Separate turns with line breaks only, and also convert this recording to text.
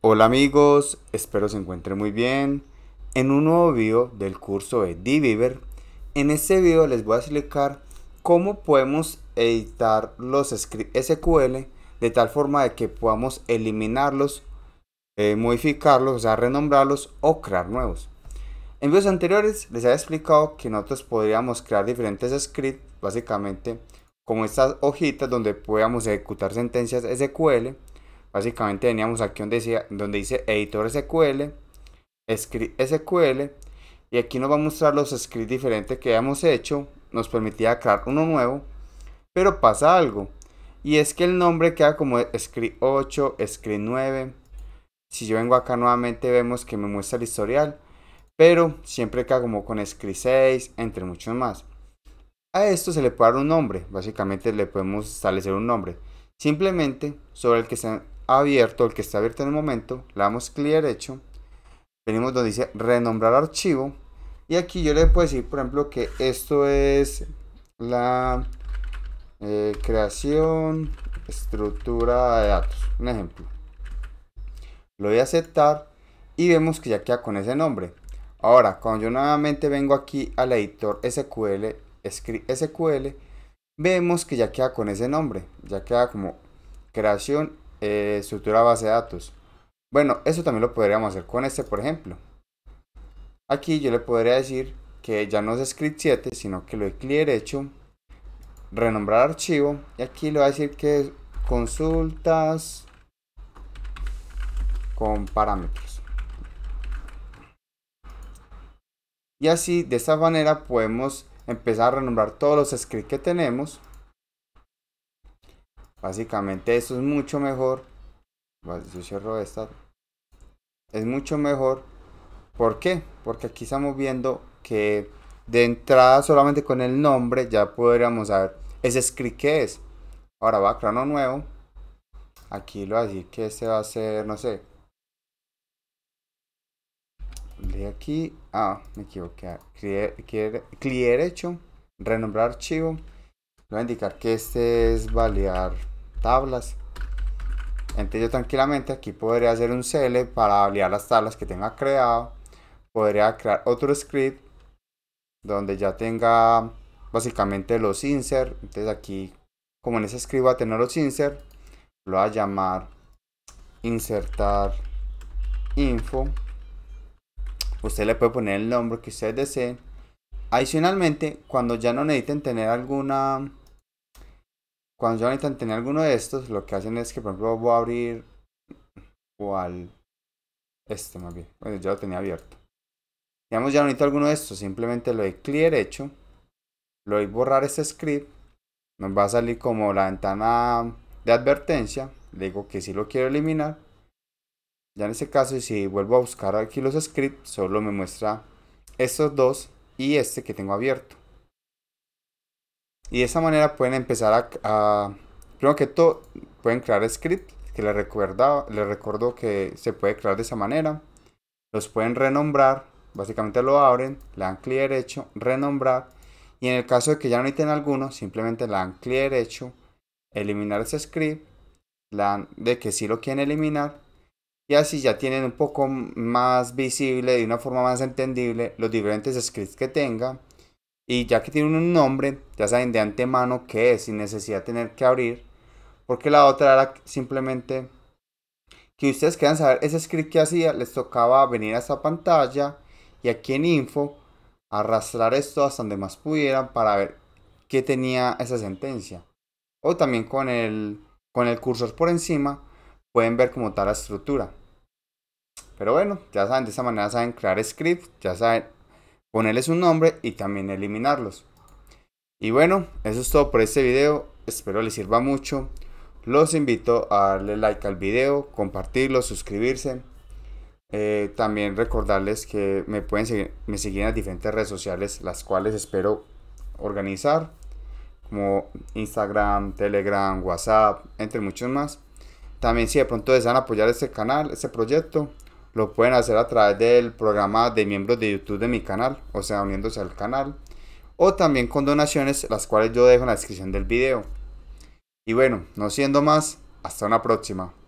Hola amigos, espero se encuentren muy bien. En un nuevo video del curso de Diviver, en este video les voy a explicar cómo podemos editar los scripts SQL de tal forma de que podamos eliminarlos, eh, modificarlos, o sea, renombrarlos o crear nuevos. En videos anteriores les había explicado que nosotros podríamos crear diferentes scripts, básicamente como estas hojitas donde podíamos ejecutar sentencias SQL Básicamente teníamos aquí donde, decía, donde dice editor SQL, script SQL, y aquí nos va a mostrar los scripts diferentes que habíamos hecho. Nos permitía crear uno nuevo, pero pasa algo. Y es que el nombre queda como script 8, script 9. Si yo vengo acá nuevamente vemos que me muestra el historial, pero siempre queda como con script 6, entre muchos más. A esto se le puede dar un nombre, básicamente le podemos establecer un nombre. Simplemente sobre el que se abierto, el que está abierto en el momento, le damos clic derecho, venimos donde dice renombrar archivo y aquí yo le puedo decir, por ejemplo, que esto es la eh, creación estructura de datos, un ejemplo. Lo voy a aceptar y vemos que ya queda con ese nombre. Ahora, cuando yo nuevamente vengo aquí al editor SQL, SQL, vemos que ya queda con ese nombre, ya queda como creación eh, estructura base de datos. Bueno, eso también lo podríamos hacer con este, por ejemplo. Aquí yo le podría decir que ya no es script 7, sino que lo he clic derecho, renombrar archivo, y aquí le voy a decir que consultas con parámetros. Y así, de esta manera, podemos empezar a renombrar todos los scripts que tenemos Básicamente eso es mucho mejor. Yo cierro esta. Es mucho mejor. ¿Por qué? Porque aquí estamos viendo que de entrada solamente con el nombre ya podríamos saber ese script que es. Ahora va a crear nuevo. Aquí lo así a decir que este va a ser, no sé. De aquí, ah, me equivoqué. clear hecho renombrar archivo va a indicar que este es validar tablas. Entonces yo tranquilamente aquí podría hacer un CL para validar las tablas que tenga creado. Podría crear otro script donde ya tenga básicamente los insert. Entonces aquí, como en ese script va a tener los insert, lo va a llamar insertar info. Usted le puede poner el nombre que usted desee. Adicionalmente, cuando ya no necesiten tener alguna cuando yo necesitan tener alguno de estos, lo que hacen es que, por ejemplo, voy a abrir al este más bien. Bueno, ya lo tenía abierto. Digamos, ya alguno de estos. Simplemente lo doy clic derecho. lo doy borrar este script. Nos va a salir como la ventana de advertencia. Le digo que si sí lo quiero eliminar. Ya en este caso, si vuelvo a buscar aquí los scripts, solo me muestra estos dos y este que tengo abierto. Y de esa manera pueden empezar a, primero que todo, pueden crear script que les, recuerda, recuerdo que se puede crear de esa manera. Los pueden renombrar, básicamente lo abren, le dan clic derecho, renombrar. Y en el caso de que ya no necesiten alguno, simplemente le dan clic derecho, eliminar ese script, de que sí lo quieren eliminar. Y así ya tienen un poco más visible, de una forma más entendible, los diferentes scripts que tengan y ya que tienen un nombre, ya saben de antemano qué es, sin necesidad de tener que abrir. Porque la otra era simplemente que ustedes quieran saber ese script que hacía, les tocaba venir a esta pantalla y aquí en info arrastrar esto hasta donde más pudieran para ver qué tenía esa sentencia. O también con el, con el cursor por encima pueden ver cómo está la estructura. Pero bueno, ya saben, de esa manera saben crear script, ya saben ponerles un nombre y también eliminarlos. Y bueno, eso es todo por este video, espero les sirva mucho. Los invito a darle like al video, compartirlo, suscribirse. Eh, también recordarles que me pueden seguir, me seguir en las diferentes redes sociales, las cuales espero organizar, como Instagram, Telegram, WhatsApp, entre muchos más. También si de pronto desean apoyar este canal, este proyecto, lo pueden hacer a través del programa de miembros de YouTube de mi canal, o sea, uniéndose al canal, o también con donaciones, las cuales yo dejo en la descripción del video. Y bueno, no siendo más, hasta una próxima.